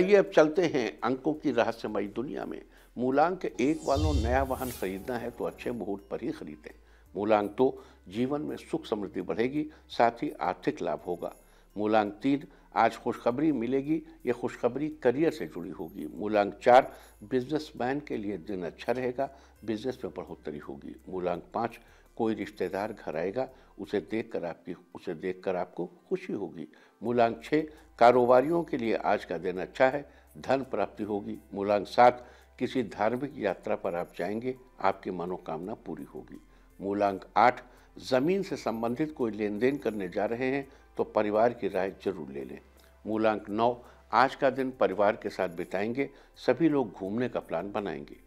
आइए अब चलते हैं अंकों की रहस्यमयी दुनिया में मूलांक एक वालों नया वाहन खरीदना है तो अच्छे मुहूर्त पर ही खरीदें मूलांक तो जीवन में सुख समृद्धि बढ़ेगी साथ ही आर्थिक लाभ होगा मूलांक तीन आज खुशखबरी मिलेगी ये खुशखबरी करियर से जुड़ी होगी मूलांक चार बिजनेसमैन के लिए दिन अच्छा रहेगा बिजनेस में बढ़ोतरी होगी मूलांक पाँच कोई रिश्तेदार घर आएगा उसे देखकर आपकी उसे देखकर आपको खुशी होगी मूलांक छः कारोबारियों के लिए आज का दिन अच्छा है धन प्राप्ति होगी मूलांक सात किसी धार्मिक यात्रा पर आप जाएंगे आपकी मनोकामना पूरी होगी मूलांक आठ जमीन से संबंधित कोई लेन देन करने जा रहे हैं तो परिवार की राय जरूर ले लें मूलांक नौ आज का दिन परिवार के साथ बिताएंगे सभी लोग घूमने का प्लान बनाएंगे